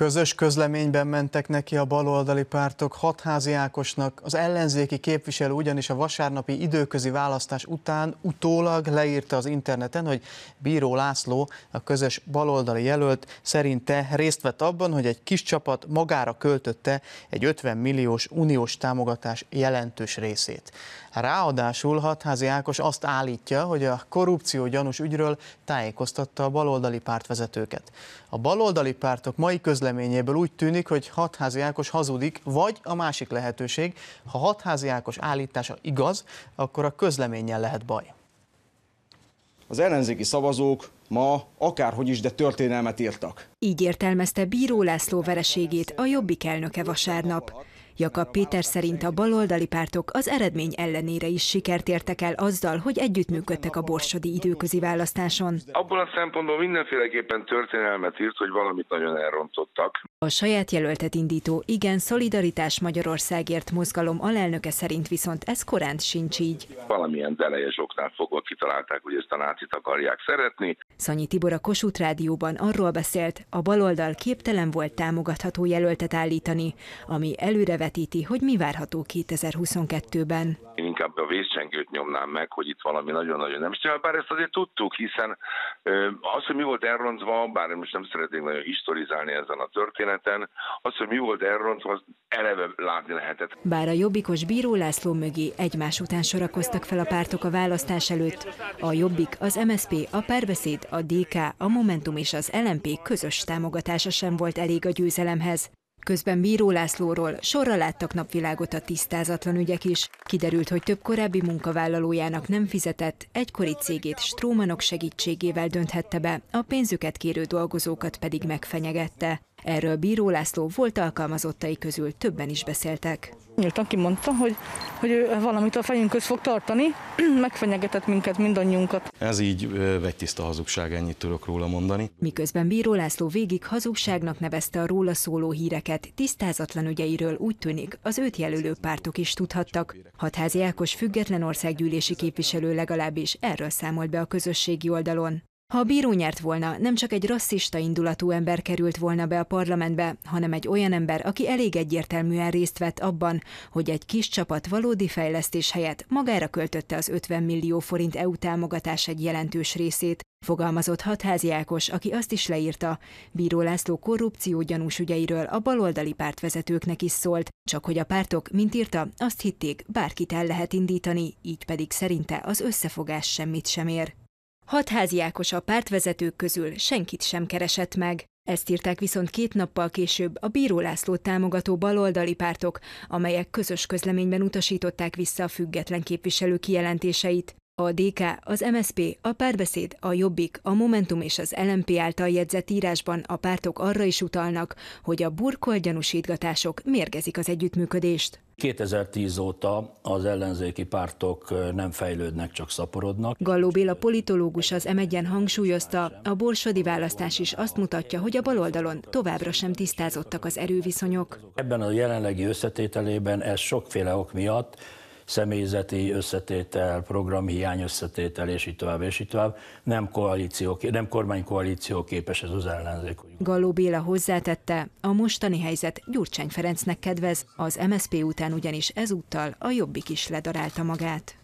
Közös közleményben mentek neki a baloldali pártok hatházi Ákosnak. Az ellenzéki képviselő ugyanis a vasárnapi időközi választás után utólag leírta az interneten, hogy Bíró László, a közös baloldali jelölt szerinte részt vett abban, hogy egy kis csapat magára költötte egy 50 milliós uniós támogatás jelentős részét. Ráadásul hatházi Ákos azt állítja, hogy a korrupció gyanús ügyről tájékoztatta a baloldali pártvezetőket. A baloldali pártok mai közleményében közleményéből úgy tűnik, hogy hatházi Ákos hazudik, vagy a másik lehetőség, ha hatházi Ákos állítása igaz, akkor a közleménnyel lehet baj. Az ellenzéki szavazók ma akárhogy is, de történelmet írtak. Így értelmezte Bíró László vereségét a Jobbik elnöke vasárnap. Jakab Péter szerint a baloldali pártok az eredmény ellenére is sikert értek el azzal, hogy együttműködtek a borsodi időközi választáson. Abban a szempontból mindenféleképpen történelmet írt, hogy valamit nagyon elrontottak. A saját jelöltet indító Igen Szolidaritás Magyarországért mozgalom alelnöke szerint viszont ez korán sincs így. Valamilyen delejes oknál fogva kitalálták, hogy ezt a nácit akarják szeretni. Szanyi Tibor a Kossuth Rádióban arról beszélt, a baloldal képtelen volt támogatható jelöltet állítani, ami előre közvetíti, hogy mi várható 2022-ben. Én inkább a vészcsengőt nyomnám meg, hogy itt valami nagyon-nagyon nem stimmel, bár ezt azért tudtuk, hiszen az, hogy mi volt elrontva, bár most nem szeretnék nagyon historizálni ezen a történeten, az, hogy mi volt elrontva, az eleve látni lehetett. Bár a jobbikos Bíró László mögé egymás után sorakoztak fel a pártok a választás előtt, a Jobbik, az MSP, a Párbeszéd, a DK, a Momentum és az LMP közös támogatása sem volt elég a győzelemhez. Közben Bíró Lászlóról sorra láttak napvilágot a tisztázatlan ügyek is. Kiderült, hogy több korábbi munkavállalójának nem fizetett, egykori cégét strómanok segítségével dönthette be, a pénzüket kérő dolgozókat pedig megfenyegette. Erről Bíró László volt alkalmazottai közül többen is beszéltek. Nyíltan kimondta, hogy, hogy ő valamit a fejünk köz fog tartani, megfenyegetett minket, mindannyiunkat. Ez így vegy tiszta hazugság, ennyit tudok róla mondani. Miközben Bíró László végig hazugságnak nevezte a róla szóló híreket, tisztázatlan ügyeiről úgy tűnik, az őt jelölő pártok is tudhattak. Hatházi Ákos független országgyűlési képviselő legalábbis erről számolt be a közösségi oldalon. Ha a bíró nyert volna, nem csak egy rasszista indulatú ember került volna be a parlamentbe, hanem egy olyan ember, aki elég egyértelműen részt vett abban, hogy egy kis csapat valódi fejlesztés helyett magára költötte az 50 millió forint EU támogatás egy jelentős részét, fogalmazott hatházi Ákos, aki azt is leírta. Bíró László korrupció gyanús ügyeiről a baloldali pártvezetőknek is szólt, csak hogy a pártok, mint írta, azt hitték, bárkit el lehet indítani, így pedig szerinte az összefogás semmit sem ér. Hat háziákos a pártvezetők közül senkit sem keresett meg. Ezt írták viszont két nappal később a Bíró László támogató baloldali pártok, amelyek közös közleményben utasították vissza a független képviselő kijelentéseit. A DK, az MSP, a Párbeszéd, a Jobbik, a Momentum és az LMP által jegyzett írásban a pártok arra is utalnak, hogy a burkol gyanúsítgatások mérgezik az együttműködést. 2010 óta az ellenzéki pártok nem fejlődnek, csak szaporodnak. Galló Béla politológus az m hangsúlyozta, a borsodi választás is azt mutatja, hogy a baloldalon továbbra sem tisztázottak az erőviszonyok. Ebben a jelenlegi összetételében ez sokféle ok miatt személyzeti összetétel, programhiány összetétel, és így tovább, és így tovább. Nem, koalíció, nem kormánykoalíció képes ez az ellenzék. Galló Béla hozzátette, a mostani helyzet Gyurcsány Ferencnek kedvez, az MSZP után ugyanis ezúttal a Jobbik is ledarálta magát.